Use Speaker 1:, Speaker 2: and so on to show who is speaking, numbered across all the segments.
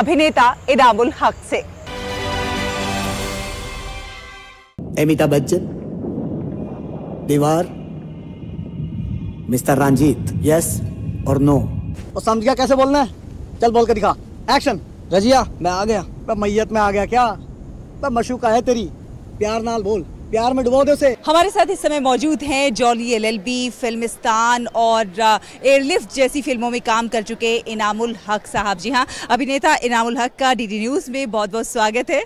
Speaker 1: अभिनेता इनामुल हक से
Speaker 2: अमिताभ बच्चन दीवार मिस्टर रंजीत यस और नो और समझ गया कैसे बोलना है चल बोल कर दिखा एक्शन रजिया मैं आ गया मैं मैयत में आ गया क्या मैं मशूका है तेरी
Speaker 1: प्यार नाल बोल प्यार में डुबा दो उसे हमारे साथ इस समय मौजूद हैं जॉली एलएलबी फिल्मिस्तान और एयरलिफ्ट जैसी फिल्मों में काम कर चुके इनामुल हक साहब जी हाँ अभिनेता इनामुल हक का डीडी न्यूज़ में बहुत बहुत स्वागत है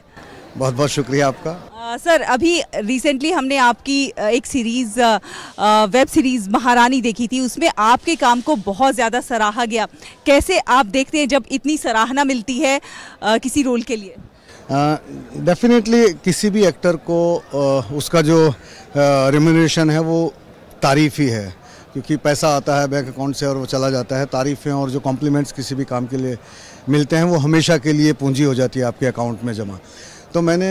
Speaker 2: बहुत बहुत शुक्रिया आपका
Speaker 1: आ, सर अभी रिसेंटली हमने आपकी एक सीरीज़ वेब सीरीज़ महारानी देखी थी उसमें आपके काम को बहुत ज़्यादा सराहा गया कैसे आप देखते हैं जब इतनी सराहना मिलती है आ, किसी रोल के लिए
Speaker 2: डेफिनेटली uh, किसी भी एक्टर को uh, उसका जो रेम्यूनरेशन uh, है वो तारीफ़ ही है क्योंकि पैसा आता है बैंक अकाउंट से और वो चला जाता है तारीफ़ें और जो कॉम्प्लीमेंट्स किसी भी काम के लिए मिलते हैं वो हमेशा के लिए पूंजी हो जाती है आपके अकाउंट में जमा तो मैंने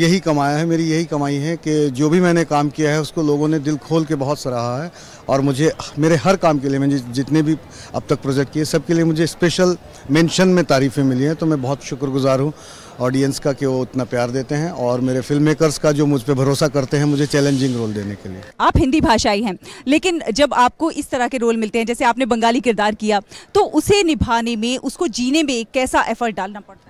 Speaker 2: यही कमाया है मेरी यही कमाई है कि जो भी मैंने काम किया है उसको लोगों ने दिल खोल के बहुत सराहा है और मुझे मेरे हर काम के लिए मैंने जितने भी अब तक प्रोजेक्ट किए सबके लिए मुझे स्पेशल मेंशन में तारीफ़ें मिली हैं तो मैं बहुत शुक्रगुजार हूँ ऑडियंस का कि वो उतना प्यार देते हैं और मेरे फिल्म मेकर्स का जो मुझ पर भरोसा करते हैं मुझे चैलेंजिंग रोल देने के लिए
Speaker 1: आप हिंदी भाषाई हैं लेकिन जब आपको इस तरह के रोल मिलते हैं जैसे आपने बंगाली किरदार किया तो उसे निभाने में उसको जीने में कैसा एफर्ट डालना पड़ता है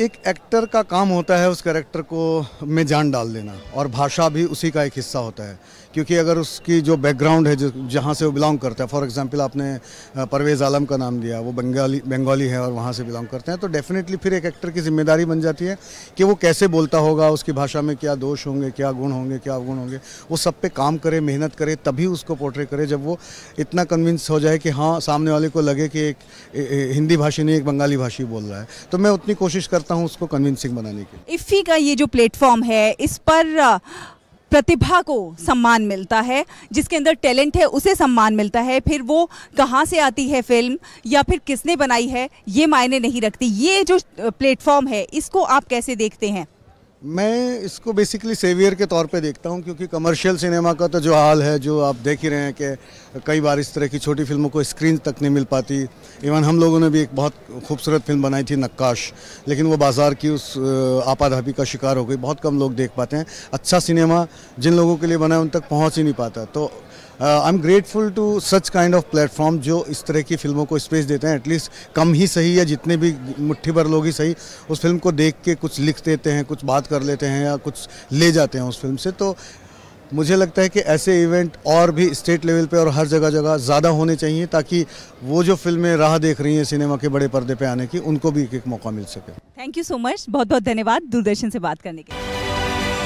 Speaker 2: एक एक्टर का काम होता है उस कैरेक्टर को में जान डाल देना और भाषा भी उसी का एक हिस्सा होता है क्योंकि अगर उसकी जो बैकग्राउंड है जहाँ से वो बिलोंग करता है फॉर एग्जांपल आपने परवेज़ आलम का नाम दिया वो बंगाली बंगाली है और वहाँ से बिलोंग करते हैं तो डेफिनेटली फिर एक एक्टर की जिम्मेदारी बन जाती है कि वो कैसे बोलता होगा उसकी भाषा में क्या दोष होंगे क्या गुण होंगे क्या अवगुण होंगे वो सब पे काम करे मेहनत करे तभी उसको पोर्ट्रे करे जब वो इतना कन्विंस हो जाए कि हाँ सामने वाले को लगे कि एक हिंदी भाषी नहीं एक बंगाली भाषी बोल रहा है तो मैं उतनी कोशिश करता हूँ उसको कन्विंसिंग बनाने की
Speaker 1: इफ़ी का ये जो प्लेटफॉर्म है इस पर प्रतिभा को सम्मान मिलता है जिसके अंदर टैलेंट है उसे सम्मान मिलता है फिर वो कहाँ से आती है फिल्म या फिर किसने बनाई है ये मायने नहीं रखती ये जो प्लेटफॉर्म है इसको आप कैसे देखते हैं
Speaker 2: मैं इसको बेसिकली सेवियर के तौर पे देखता हूँ क्योंकि कमर्शियल सिनेमा का तो जो हाल है जो आप देख ही रहे हैं कि कई बार इस तरह की छोटी फिल्मों को स्क्रीन तक नहीं मिल पाती इवन हम लोगों ने भी एक बहुत खूबसूरत फिल्म बनाई थी नक्काश लेकिन वो बाज़ार की उस आपाधापी का शिकार हो गई बहुत कम लोग देख पाते हैं अच्छा सिनेमा जिन लोगों के लिए बना है उन तक पहुँच ही नहीं पाता तो I am grateful to such kind of platform जो इस तरह की फिल्मों को स्पेस देते हैं एटलीस्ट कम ही सही या जितने भी मुट्ठी भर लोग ही सही उस फिल्म को देख के कुछ लिख देते हैं कुछ बात कर लेते हैं या कुछ ले जाते हैं उस फिल्म से तो मुझे लगता है कि ऐसे इवेंट और भी स्टेट लेवल पे और हर जगह जगह ज़्यादा होने चाहिए ताकि वो जो फिल्में राह देख रही हैं सिनेमा के बड़े पर्दे पे आने की उनको भी एक एक मौका मिल सके
Speaker 1: थैंक यू सो मच बहुत बहुत धन्यवाद दूरदर्शन से बात करने के लिए